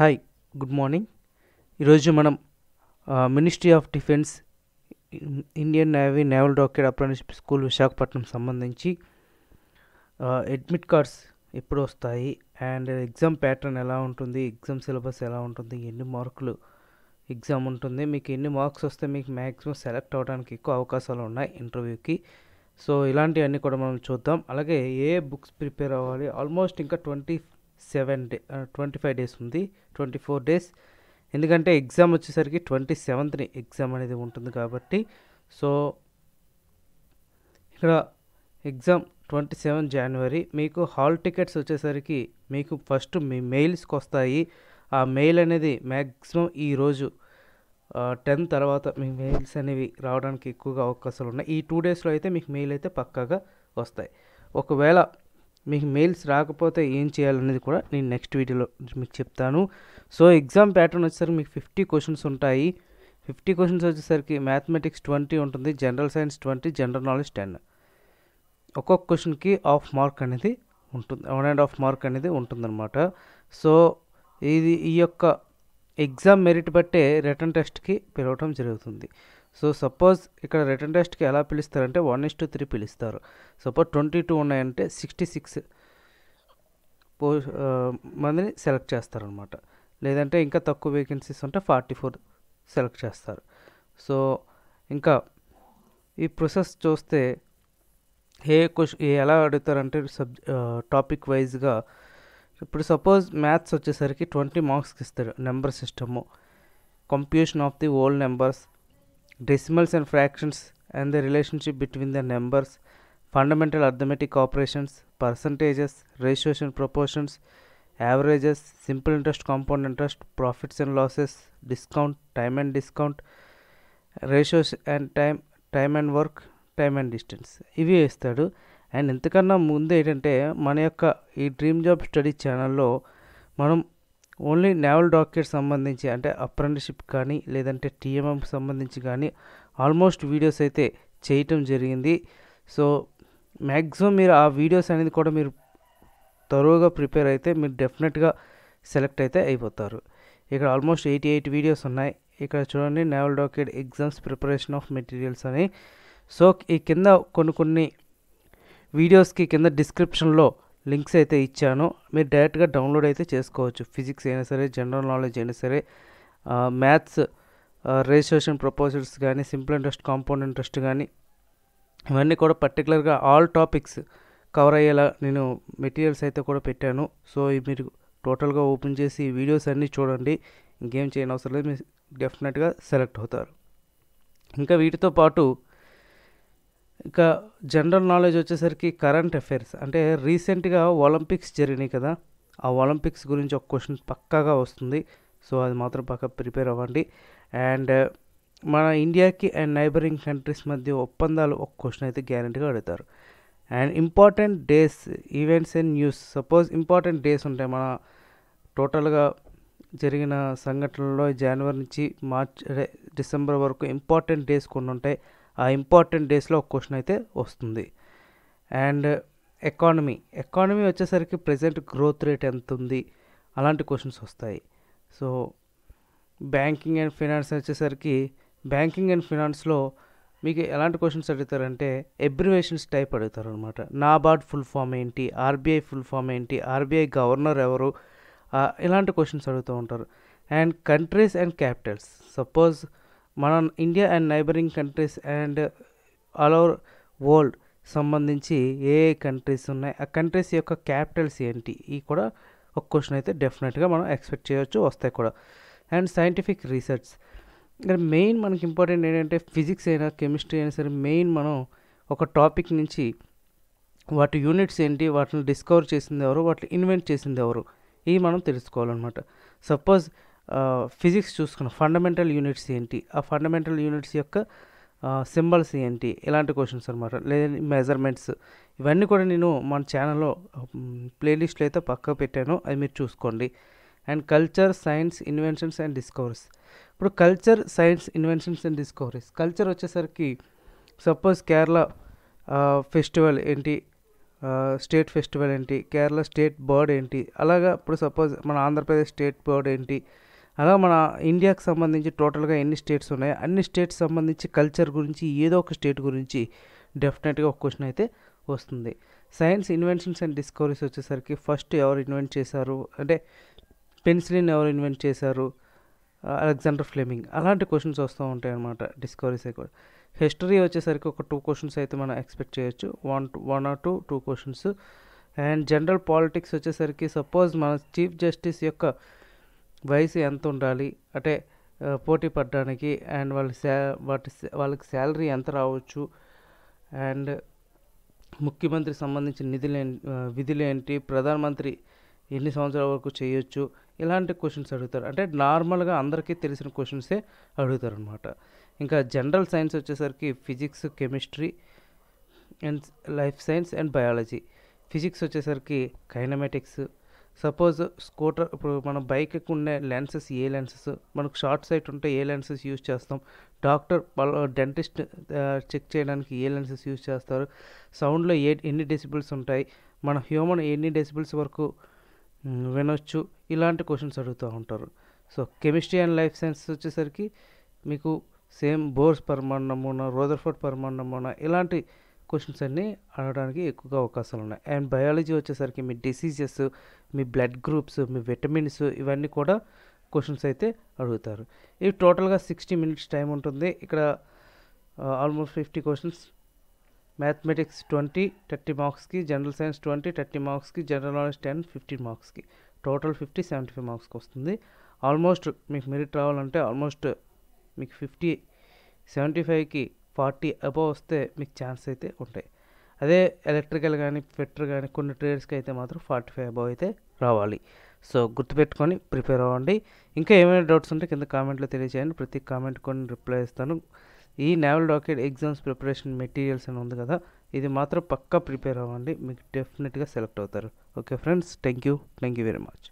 hi good morning ఈరోజు మనం ministry of defence Indian navy naval rocket apprenticeship school Visakhapatnam సంబంధించి admit cards ఎప్పుడు వస్తాయి అండ్ ఎగ్జామ్ ప్యాటర్న్ ఎలా ఉంటుంది ఎగ్జామ్ సిలబస్ ఎలా ఉంటుంది ఎన్ని మార్కులు ఎగ్జామ్ ఉంటుంది మీకు ఎన్ని మార్క్స్ వస్తే మీకు మ్యాక్సిమం సెలెక్ట్ అవ్వడానికి ఎక్కువ అవకాశాలు ఉన్నాయి ఇంటర్వ్యూకి సో ఇలాంటివన్నీ కూడా మనం చూద్దాం అలాగే ఏ బుక్స్ ప్రిపేర్ అవ్వాలి ఆల్మోస్ట్ ఇంకా twenty seven day twenty five days ఉంది ట్వంటీ ఫోర్ డేస్ ఎందుకంటే ఎగ్జామ్ వచ్చేసరికి ట్వంటీ సెవెంత్ని ఎగ్జామ్ అనేది ఉంటుంది కాబట్టి సో ఇక్కడ ఎగ్జామ్ ట్వంటీ సెవెన్ జనవరి మీకు హాల్ టికెట్స్ వచ్చేసరికి మీకు ఫస్ట్ మీ మెయిల్స్కి వస్తాయి ఆ మెయిల్ అనేది మ్యాక్సిమం ఈరోజు టెన్ తర్వాత మీ మెయిల్స్ అనేవి రావడానికి ఎక్కువగా అవకాశాలు ఉన్నాయి ఈ టూ డేస్లో అయితే మీకు మెయిల్ అయితే పక్కాగా వస్తాయి ఒకవేళ మీకు మెయిల్స్ రాకపోతే ఏం చేయాలనేది కూడా నేను నెక్స్ట్ వీడియోలో మీకు చెప్తాను సో ఎగ్జామ్ ప్యాటర్న్ వచ్చేసరికి మీకు ఫిఫ్టీ క్వశ్చన్స్ ఉంటాయి ఫిఫ్టీ క్వశ్చన్స్ వచ్చేసరికి మ్యాథమెటిక్స్ ట్వంటీ ఉంటుంది general science twenty general knowledge ten ఒక్కొక్క క్వశ్చన్కి హాఫ్ మార్క్ అనేది ఉంటుంది వన్ అండ్ హాఫ్ మార్క్ అనేది ఉంటుందన్నమాట సో ఇది ఈ యొక్క ఎగ్జామ్ మెరిట్ బట్టే రిటర్న్ టెస్ట్కి పిలవటం జరుగుతుంది సో సపోజ్ ఇక్కడ రిటర్న్ టెస్ట్కి ఎలా పిలుస్తారంటే వన్ ఇస్ టు త్రీ పిలుస్తారు సపోజ్ ట్వంటీ టూ ఉన్నాయంటే సిక్స్టీ సిక్స్ పో మందిని సెలెక్ట్ చేస్తారనమాట లేదంటే ఇంకా తక్కువ వేకెన్సీస్ ఉంటే ఫార్టీ ఫోర్ సెలెక్ట్ చేస్తారు సో ఇంకా ఈ ప్రొసెస్ చూస్తే ఏ క్వశ్చన్ ఎలా అడుగుతారంటే సబ్ టాపిక్ వైజ్గా ఇప్పుడు సపోజ్ మ్యాథ్స్ వచ్చేసరికి ట్వంటీ మార్క్స్కి ఇస్తారు number system computation of the whole numbers decimals and fractions and the relationship between the numbers fundamental arithmetic operations percentages ratios and proportions averages simple interest compound interest profits and losses discount time and discount ratios and time time and work time and distance ఇవి వేస్తాడు and ఎంతకన్నా ముందు ఏంటంటే మన యొక్క ఈ dream job study ఛానల్లో మనం only naval డాక్కి సంబంధించి అంటే అప్రెంటిషిప్ కానీ లేదంటే టీఎంఎంకి సంబంధించి కానీ ఆల్మోస్ట్ వీడియోస్ అయితే చేయటం జరిగింది సో మ్యాక్సిమం మీరు ఆ వీడియోస్ అనేది కూడా మీరు తరువుగా ప్రిపేర్ అయితే మీరు డెఫినెట్గా సెలెక్ట్ అయితే అయిపోతారు ఇక్కడ ఆల్మోస్ట్ ఎయిటీ ఎయిట్ వీడియోస్ ఉన్నాయి ఇక్కడ చూడండి naval document exams preparation of materials అని సో ఈ కింద కొన్ని కొన్ని వీడియోస్కి కింద డిస్క్రిప్షన్లో లింక్స్ అయితే ఇచ్చాను మీరు డైరెక్ట్గా డౌన్లోడ్ అయితే చేసుకోవచ్చు ఫిజిక్స్ అయినా సరే జనరల్ నాలెడ్జ్ అయినా సరే మ్యాథ్స్ రిజిస్ట్రేషన్ ప్రపోజల్స్ కానీ సింపుల్ ఇంట్రెస్ట్ కాంపౌండ్ ఇంట్రెస్ట్ కానీ ఇవన్నీ కూడా పర్టికులర్గా ఆల్ టాపిక్స్ కవర్ అయ్యేలా నేను మెటీరియల్స్ అయితే కూడా పెట్టాను సో మీరు టోటల్గా ఓపెన్ చేసి వీడియోస్ అన్నీ చూడండి ఇంకేం చేయనవసరం లేదు మీరు డెఫినెట్గా సెలెక్ట్ అవుతారు ఇంకా వీటితో పాటు ఇక జనరల్ నాలెడ్జ్ వచ్చేసరికి కరెంట్ అఫైర్స్ అంటే రీసెంట్గా ఒలింపిక్స్ జరిగినాయి కదా ఆ ఒలింపిక్స్ గురించి ఒక క్వశ్చన్ పక్కాగా వస్తుంది సో అది మాత్రం పక్క ప్రిపేర్ అవ్వండి అండ్ మన ఇండియాకి అండ్ నైబరింగ్ కంట్రీస్ మధ్య ఒప్పందాలు ఒక క్వశ్చన్ అయితే గ్యారంటీగా అడుగుతారు and important days events and news suppose important days ఉంటాయి మన టోటల్గా జరిగిన సంఘటనలో జనవరి నుంచి మార్చ్ డిసెంబర్ వరకు ఇంపార్టెంట్ డేస్ కొన్ని ఉంటాయి ఆ ఇంపార్టెంట్ డేస్లో ఒక క్వశ్చన్ అయితే వస్తుంది అండ్ ఎకానమీ ఎకానమీ వచ్చేసరికి ప్రజెంట్ గ్రోత్ రేట్ ఎంత ఉంది అలాంటి క్వశ్చన్స్ వస్తాయి సో బ్యాంకింగ్ అండ్ ఫినాన్స్ వచ్చేసరికి బ్యాంకింగ్ అండ్ ఫినాన్స్లో మీకు ఎలాంటి క్వశ్చన్స్ అడుగుతారంటే ఎబ్రివేషన్స్ టైప్ అడుగుతారు అనమాట నాబార్డ్ ఫుల్ ఫామ్ ఏంటి ఆర్బీఐ ఫుల్ ఫామ్ ఏంటి ఆర్బీఐ గవర్నర్ ఎవరు ఇలాంటి క్వశ్చన్స్ అడుగుతూ ఉంటారు and countries and capitals suppose మన India and neighbouring countries and all over world సంబంధించి ఏ ఏ కంట్రీస్ ఉన్నాయి ఆ కంట్రీస్ యొక్క క్యాపిటల్స్ ఏంటి ఈ కూడా ఒక క్వశ్చన్ అయితే డెఫినెట్గా మనం ఎక్స్పెక్ట్ చేయవచ్చు వస్తాయి కూడా అండ్ సైంటిఫిక్ రీసెర్చ్ ఇక్కడ మెయిన్ మనకి ఇంపార్టెంట్ ఏంటంటే ఫిజిక్స్ అయినా కెమిస్ట్రీ అయినా సరే మెయిన్ మనం ఒక టాపిక్ నుంచి వాటి యూనిట్స్ ఏంటి వాటిని డిస్కవర్ చేసింది ఎవరు వాటిని ఇన్వెంట్ చేసింది ఎవరు ఇవి మనం తెలుసుకోవాలన్నమాట సపోజ్ ఫిజిక్స్ చూసుకున్న ఫండమెంటల్ యూనిట్స్ ఏంటి ఆ ఫండమెంటల్ యూనిట్స్ యొక్క సింబల్స్ ఏంటి ఇలాంటి క్వశ్చన్స్ అనమాట లేదా మెజర్మెంట్స్ ఇవన్నీ కూడా నేను మన ఛానల్లో ప్లేలిస్ట్లో అయితే పక్క పెట్టాను అది మీరు చూసుకోండి and culture science inventions and discoveries ఇప్పుడు culture science inventions and discoveries culture వచ్చేసరికి సపోజ్ కేరళ ఫెస్టివల్ ఏంటి స్టేట్ ఫెస్టివల్ ఏంటి కేరళ స్టేట్ బర్డ్ ఏంటి అలాగా ఇప్పుడు సపోజ్ మన ఆంధ్రప్రదేశ్ స్టేట్ బర్డ్ ఏంటి అలా మన ఇండియాకి సంబంధించి టోటల్గా ఎన్ని స్టేట్స్ ఉన్నాయి అన్ని స్టేట్స్ సంబంధించి కల్చర్ గురించి ఏదో ఒక స్టేట్ గురించి డెఫినెట్గా ఒక క్వశ్చన్ అయితే వస్తుంది సైన్స్ ఇన్వెన్షన్స్ అండ్ డిస్కవరీస్ వచ్చేసరికి ఫస్ట్ ఎవరు ఇన్వెంట్ చేశారు అంటే పెన్సిలిన్ ఎవరు ఇన్వెంట్ చేశారు అలెగ్జాండర్ ఫ్లెమింగ్ అలాంటి క్వశ్చన్స్ వస్తూ ఉంటాయి అన్నమాట డిస్కవరీస్ కూడా హిస్టరీ వచ్చేసరికి ఒక టూ క్వశ్చన్స్ అయితే మనం ఎక్స్పెక్ట్ చేయొచ్చు one one or two two questions and general politics వచ్చేసరికి సపోజ్ మన చీఫ్ జస్టిస్ యొక్క వయసు ఎంత ఉండాలి అంటే పోటీ పడడానికి అండ్ వాళ్ళ శా వాటి వాళ్ళకి శాలరీ ఎంత రావచ్చు అండ్ ముఖ్యమంత్రి సంబంధించిన నిధులు విధులు ఏంటి ప్రధానమంత్రి ఎన్ని సంవత్సరాల వరకు చేయొచ్చు ఇలాంటి క్వశ్చన్స్ అడుగుతారు అంటే నార్మల్గా అందరికీ తెలిసిన క్వశ్చన్సే అడుగుతారు అనమాట ఇంకా జనరల్ సైన్స్ వచ్చేసరికి physics chemistry and life science and biology physics వచ్చేసరికి కైనమెటిక్స్ సపోజ్ స్కూటర్ ఇప్పుడు మన బైక్కి ఉండే లెన్సెస్ ఏ లెన్సెస్ మనకు షార్ట్ సైట్ ఉంటే ఏ లెన్సెస్ యూజ్ చేస్తాం డాక్టర్ డెంటిస్ట్ చెక్ చేయడానికి ఏ లెన్సెస్ యూజ్ చేస్తారు సౌండ్లో ఏ ఎన్ని డెసిబుల్స్ ఉంటాయి మన హ్యూమన్ ఎన్ని డెసిబుల్స్ వరకు వినొచ్చు ఇలాంటి క్వశ్చన్స్ అడుగుతూ ఉంటారు so chemistry and life science వచ్చేసరికి మీకు సేమ్ బోర్స్ పర్మాణ్ నమూనా రోదర్ఫోర్డ్ పర్మాణ్ నమూనా ఇలాంటి క్వశ్చన్స్ అన్నీ అడగడానికి ఎక్కువగా అవకాశాలు ఉన్నాయి అండ్ బయాలజీ వచ్చేసరికి మీ డిసీజెస్ మీ బ్లడ్ గ్రూప్స్ మీ విటమిన్స్ ఇవన్నీ కూడా క్వశ్చన్స్ అయితే అడుగుతారు ఇవి టోటల్గా సిక్స్టీ మినిట్స్ టైం ఉంటుంది ఇక్కడ almost fifty questions mathematics twenty thirty మార్క్స్కి జనరల్ సైన్స్ ట్వంటీ థర్టీ మార్క్స్కి జనరల్ నాలెడ్జ్ టెన్ ఫిఫ్టీన్ మార్క్స్కి టోటల్ ఫిఫ్టీ సెవెంటీ ఫైవ్ మార్క్స్కి వస్తుంది ఆల్మోస్ట్ మీకు మెరిట్ రావాలంటే ఆల్మోస్ట్ మీకు ఫిఫ్టీ సెవెంటీ ఫైవ్కి ఫార్టీ అబవ్ వస్తే మీకు ఛాన్స్ అయితే ఉంటాయి అదే ఎలక్ట్రికల్ కానీ ఫిట్టర్ కానీ కొన్ని ట్రేడ్స్కి అయితే మాత్రం ఫార్టీ ఫైవ్ అబవ్ అయితే రావాలి సో గుర్తుపెట్టుకొని ప్రిపేర్ అవ్వండి ఇంకా ఏమైనా డౌట్స్ ఉంటే కింద కామెంట్లో తెలియజేయండి ప్రతి కామెంట్ కొన్ని రిప్లై ఇస్తాను ఈ naval rocket exams preparation materials అని ఉంది కదా ఇది మాత్రం పక్కా ప్రిపేర్ అవ్వండి మీకు డెఫినెట్గా సెలెక్ట్ అవుతారు okay friends thank you thank you very much